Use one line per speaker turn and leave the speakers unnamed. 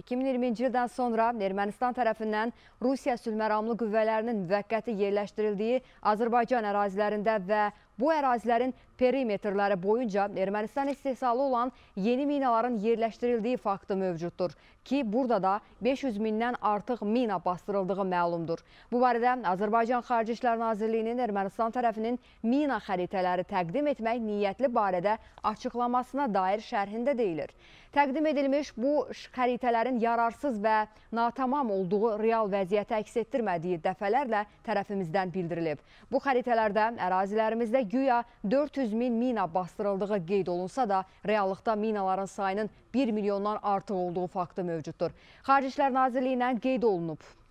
2020-ci ildən sonra Ermənistan tərəfindən Rusiya sülhməramlı qüvvələrinin müvəqqəti yerləşdirildiyi Azərbaycan ərazilərində və Bu ərazilərin perimetrləri boyunca Ermənistan istehsalı olan yeni minaların yerləşdirildiyi faktı mövcuddur ki, burada da 500 mindən artıq mina bastırıldığı məlumdur. Bu barədə Azərbaycan Xarici İşlər Nazirliyinin Ermənistan tərəfinin mina xəritələri təqdim etmək niyyətli barədə açıqlamasına dair şərhində deyilir. Təqdim edilmiş bu xəritələrin yararsız və natamam olduğu real vəziyyəti əks etdirmədiyi dəfələrlə tərəfimizdən bildirilib. Bu xəritələrdə ərazilərimizdə və güya 400 min mina bastırıldığı qeyd olunsa da, reallıqda minaların sayının 1 milyondan artıq olduğu faktı mövcuddur. Xarici İşlər Nazirliyindən qeyd olunub.